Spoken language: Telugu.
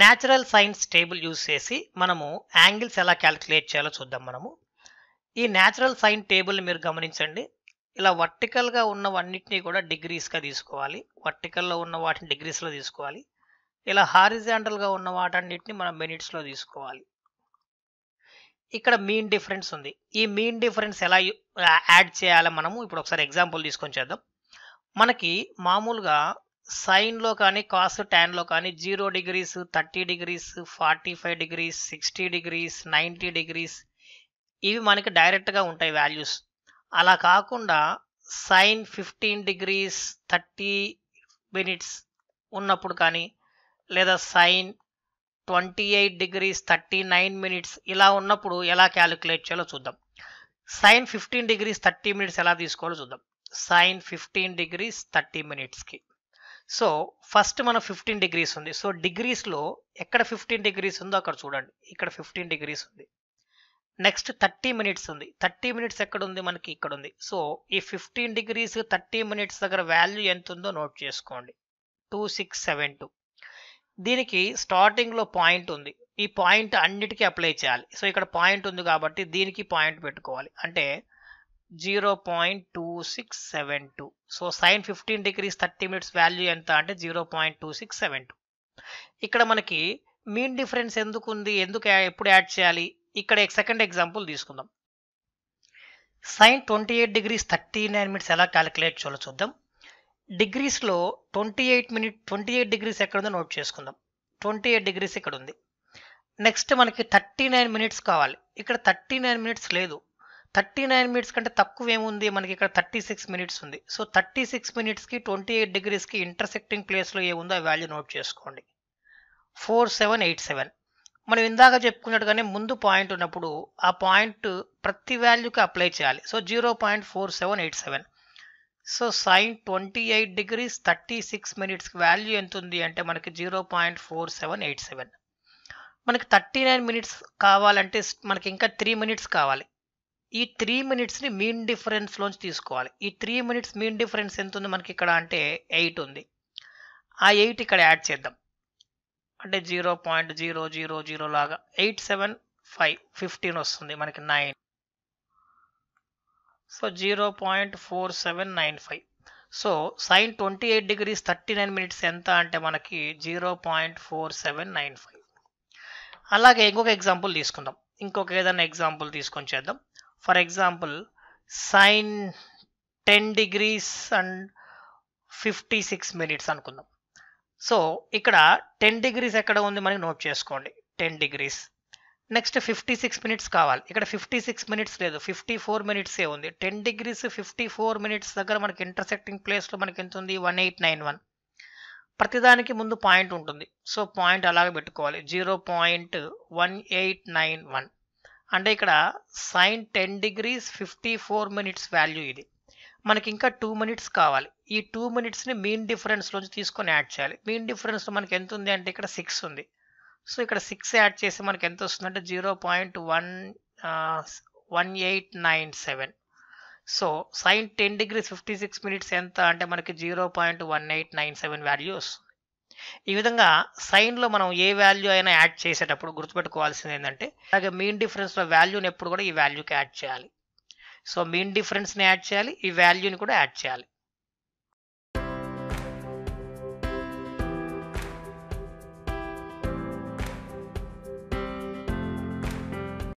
న్యాచురల్ సైన్స్ టేబుల్ యూజ్ చేసి మనము యాంగిల్స్ ఎలా క్యాలిక్యులేట్ చేయాలో చూద్దాం మనము ఈ న్యాచురల్ సైన్ టేబుల్ మీరు గమనించండి ఇలా వర్టికల్గా ఉన్నవన్నింటినీ కూడా డిగ్రీస్గా తీసుకోవాలి వర్టికల్లో ఉన్న వాటిని డిగ్రీస్లో తీసుకోవాలి ఇలా హారిజాంటల్గా ఉన్న వాటన్నిటిని మనం మినిట్స్లో తీసుకోవాలి ఇక్కడ మీన్ డిఫరెన్స్ ఉంది ఈ మీన్ డిఫరెన్స్ ఎలా యాడ్ చేయాలో మనము ఇప్పుడు ఒకసారి ఎగ్జాంపుల్ తీసుకొని చేద్దాం మనకి మామూలుగా సైన్లో కానీ కాస్ ట్యాన్లో కానీ zero degrees thirty degrees forty five degrees sixty degrees ninety degrees ఇవి మనకి డైరెక్ట్గా ఉంటాయి వాల్యూస్ అలా కాకుండా sine fifteen degrees thirty minutes ఉన్నప్పుడు కానీ లేదా sine twenty eight degrees thirty nine minutes ఇలా ఉన్నప్పుడు ఎలా క్యాలిక్యులేట్ చేయాలో చూద్దాం sine fifteen degrees thirty minutes ఎలా తీసుకోవాలో చూద్దాం సైన్ ఫిఫ్టీన్ డిగ్రీస్ థర్టీ మినిట్స్కి సో ఫస్ట్ మన ఫిఫ్టీన్ డిగ్రీస్ ఉంది సో డిగ్రీస్లో ఎక్కడ ఫిఫ్టీన్ డిగ్రీస్ ఉందో అక్కడ చూడండి ఇక్కడ ఫిఫ్టీన్ డిగ్రీస్ ఉంది నెక్స్ట్ థర్టీ మినిట్స్ ఉంది థర్టీ మినిట్స్ ఎక్కడ ఉంది మనకి ఇక్కడ ఉంది సో ఈ ఫిఫ్టీన్ డిగ్రీస్ థర్టీ మినిట్స్ దగ్గర వాల్యూ ఎంత ఉందో నోట్ చేసుకోండి టూ సిక్స్ సెవెన్ టూ దీనికి స్టార్టింగ్లో పాయింట్ ఉంది ఈ పాయింట్ అన్నిటికీ అప్లై చేయాలి సో ఇక్కడ పాయింట్ ఉంది కాబట్టి దీనికి పాయింట్ పెట్టుకోవాలి అంటే 0.2672 so sine fifteen degrees thirty minutes value ఎంత అంటే zero point two six seven two ఇక్కడ మనకి మీన్ డిఫరెన్స్ ఎందుకు ఉంది ఎందుకు ఎప్పుడు యాడ్ చేయాలి ఇక్కడ సెకండ్ ఎగ్జాంపుల్ తీసుకుందాం sine twenty eight degrees thirty nine minutes ఎలా క్యాలిక్యులేట్ చేయాలో చూద్దాం డిగ్రీస్లో twenty eight minute twenty eight degrees ఎక్కడ ఉందో నోట్ చేసుకుందాం ట్వంటీ ఎయిట్ డిగ్రీస్ ఇక్కడ ఉంది నెక్స్ట్ మనకి థర్టీ నైన్ మినిట్స్ కావాలి ఇక్కడ థర్టీ నైన్ మినిట్స్ లేదు థర్టీ నైన్ మినిట్స్ కంటే తక్కువ ఏముంది మనకి ఇక్కడ థర్టీ సిక్స్ మినిట్స్ ఉంది సో థర్టీ సిక్స్ మినిట్స్కి ట్వంటీ ఎయిట్ డిగ్రీస్కి ఇంటర్సెక్టింగ్ ప్లేస్లో ఏముందో ఆ వాల్యూ నోట్ చేసుకోండి ఫోర్ సెవెన్ ఎయిట్ సెవెన్ మనం ఇందాక చెప్పుకున్నట్టుగానే ముందు పాయింట్ ఉన్నప్పుడు ఆ పాయింట్ ప్రతి వాల్యూకి అప్లై చేయాలి so zero point four seven eight seven so sine twenty eight degrees thirty six మినిట్స్కి వాల్యూ ఎంత ఉంది అంటే మనకి zero point four seven eight seven మనకి థర్టీ నైన్ మినిట్స్ కావాలంటే మనకి ఇంకా త్రీ మినిట్స్ కావాలి ఈ త్రీ మినిట్స్ని మీన్ డిఫరెన్స్లోంచి తీసుకోవాలి ఈ త్రీ మినిట్స్ మీన్ డిఫరెన్స్ ఎంత ఉంది మనకి ఇక్కడ అంటే ఎయిట్ ఉంది ఆ ఎయిట్ ఇక్కడ యాడ్ చేద్దాం అంటే zero point zero zero zero లాగా ఎయిట్ సెవెన్ ఫైవ్ ఫిఫ్టీన్ వస్తుంది మనకి nine so zero point four seven nine five so sine twenty eight degrees thirty nine minutes ఎంత అంటే మనకి zero point four seven nine five అలాగే ఇంకొక ఎగ్జాంపుల్ తీసుకుందాం ఇంకొక ఏదైనా ఎగ్జాంపుల్ తీసుకొని చేద్దాం example sine ten degrees and fifty six minutes అనుకుందాం సో ఇక్కడ టెన్ డిగ్రీస్ ఎక్కడ ఉంది మనకి నోట్ చేసుకోండి ten degrees next fifty six minutes కావాలి ఇక్కడ ఫిఫ్టీ సిక్స్ మినిట్స్ లేదు ఫిఫ్టీ ఫోర్ మినిట్సే ఉంది ten degrees fifty four minutes దగ్గర మనకి ఇంటర్సెక్టింగ్ ప్లేస్లో మనకి ఎంత ఉంది వన్ ఎయిట్ నైన్ వన్ ప్రతిదానికి ముందు పాయింట్ ఉంటుంది సో పాయింట్ అలాగే పెట్టుకోవాలి zero point one eight nine one అంటే ఇక్కడ sine ten degrees fifty four minutes value ఇది మనకి ఇంకా టూ మినిట్స్ కావాలి ఈ టూ మినిట్స్ని మీన్ డిఫరెన్స్లోంచి తీసుకొని యాడ్ చేయాలి మీన్ డిఫరెన్స్ మనకి ఎంత ఉంది అంటే ఇక్కడ సిక్స్ ఉంది సో ఇక్కడ సిక్స్ యాడ్ చేసి మనకి ఎంత వస్తుందంటే zero point one one eight nine seven so sine ten degrees fifty six minutes ఎంత అంటే మనకి zero point one eight nine seven value వస్తుంది ఈ విధంగా సైన్లో మనం ఏ వాల్యూ అయినా యాడ్ చేసేటప్పుడు గుర్తుపెట్టుకోవాల్సింది ఏంటంటే అలాగే మీన్ డిఫరెన్స్లో వాల్యూని ఎప్పుడు కూడా ఈ వాల్యూకి యాడ్ చేయాలి సో మీన్ డిఫరెన్స్ని యాడ్ చేయాలి ఈ వాల్యూని కూడా యాడ్ చేయాలి